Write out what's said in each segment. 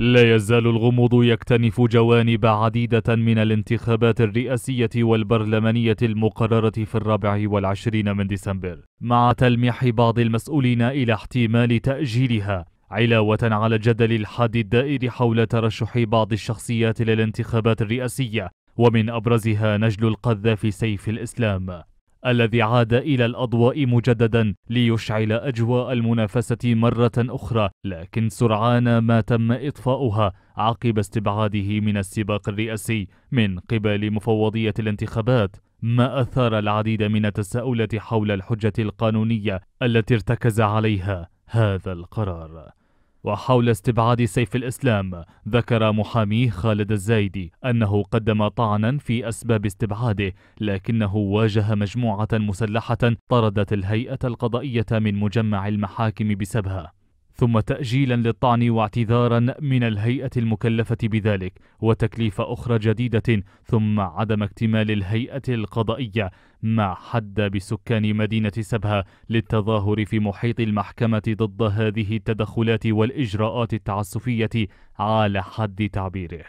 لا يزال الغموض يكتنف جوانب عديدة من الانتخابات الرئاسية والبرلمانية المقررة في الرابع والعشرين من ديسمبر مع تلميح بعض المسؤولين إلى احتمال تأجيلها علاوة على الجدل الحاد الدائر حول ترشح بعض الشخصيات للانتخابات الرئاسية ومن أبرزها نجل القذافي سيف الإسلام الذي عاد إلى الأضواء مجددا ليشعل أجواء المنافسة مرة أخرى لكن سرعان ما تم إطفاؤها عقب استبعاده من السباق الرئاسي من قبل مفوضية الانتخابات ما أثار العديد من التساؤلات حول الحجة القانونية التي ارتكز عليها هذا القرار وحول استبعاد سيف الإسلام ذكر محاميه خالد الزايدي أنه قدم طعنا في أسباب استبعاده لكنه واجه مجموعة مسلحة طردت الهيئة القضائية من مجمع المحاكم بسبها ثم تأجيلا للطعن واعتذارا من الهيئة المكلفة بذلك وتكليف أخرى جديدة ثم عدم اكتمال الهيئة القضائية مع حد بسكان مدينة سبها للتظاهر في محيط المحكمة ضد هذه التدخلات والإجراءات التعسفية على حد تعبيره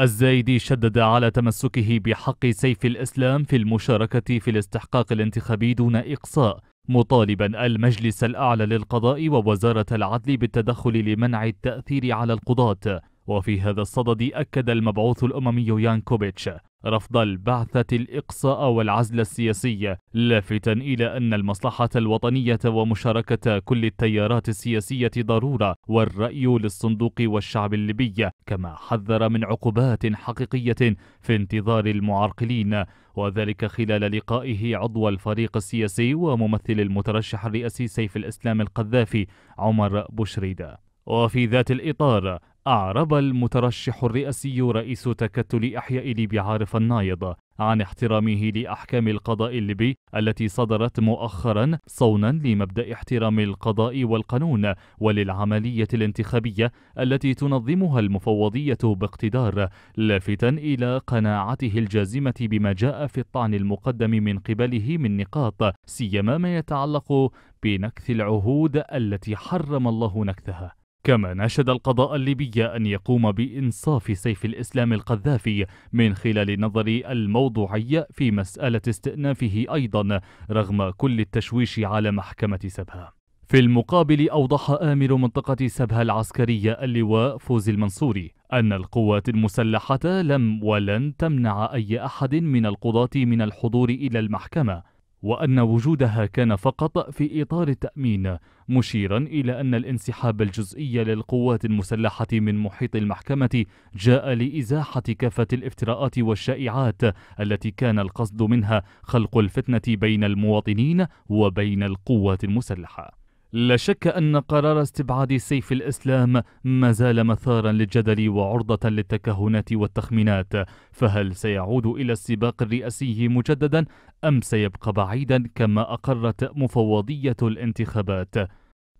الزايدي شدد على تمسكه بحق سيف الإسلام في المشاركة في الاستحقاق الانتخابي دون إقصاء مطالبا المجلس الأعلى للقضاء ووزارة العدل بالتدخل لمنع التأثير على القضاة وفي هذا الصدد أكد المبعوث الأممي يانكوفيتش رفض البعثة الإقصاء والعزل السياسي لافتا إلى أن المصلحة الوطنية ومشاركة كل التيارات السياسية ضرورة والرأي للصندوق والشعب الليبي كما حذر من عقوبات حقيقية في انتظار المعرقلين وذلك خلال لقائه عضو الفريق السياسي وممثل المترشح الرئاسي سيف الإسلام القذافي عمر بوشريدة وفي ذات الإطار أعرب المترشح الرئاسي رئيس تكتل أحياء ليبيا عارف النايض عن احترامه لأحكام القضاء الليبي التي صدرت مؤخرا صونا لمبدأ احترام القضاء والقانون وللعملية الانتخابية التي تنظمها المفوضية باقتدار لافتا إلى قناعته الجازمة بما جاء في الطعن المقدم من قبله من نقاط سيما ما يتعلق بنكث العهود التي حرم الله نكثها كما ناشد القضاء الليبي أن يقوم بإنصاف سيف الإسلام القذافي من خلال النظر الموضوعي في مسألة استئنافه أيضا رغم كل التشويش على محكمة سبها في المقابل أوضح آمر منطقة سبها العسكرية اللواء فوز المنصوري أن القوات المسلحة لم ولن تمنع أي أحد من القضاة من الحضور إلى المحكمة وأن وجودها كان فقط في إطار التأمين مشيرا إلى أن الانسحاب الجزئي للقوات المسلحة من محيط المحكمة جاء لإزاحة كافة الافتراءات والشائعات التي كان القصد منها خلق الفتنة بين المواطنين وبين القوات المسلحة لا شك أن قرار استبعاد سيف الإسلام ما زال مثارا للجدل وعرضة للتكهنات والتخمينات فهل سيعود إلى السباق الرئاسي مجددا أم سيبقى بعيدا كما أقرت مفوضية الانتخابات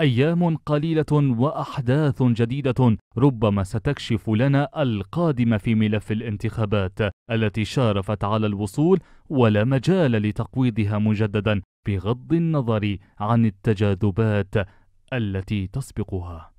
أيام قليلة وأحداث جديدة ربما ستكشف لنا القادم في ملف الانتخابات التي شارفت على الوصول ولا مجال لتقويضها مجددا بغض النظر عن التجاذبات التي تسبقها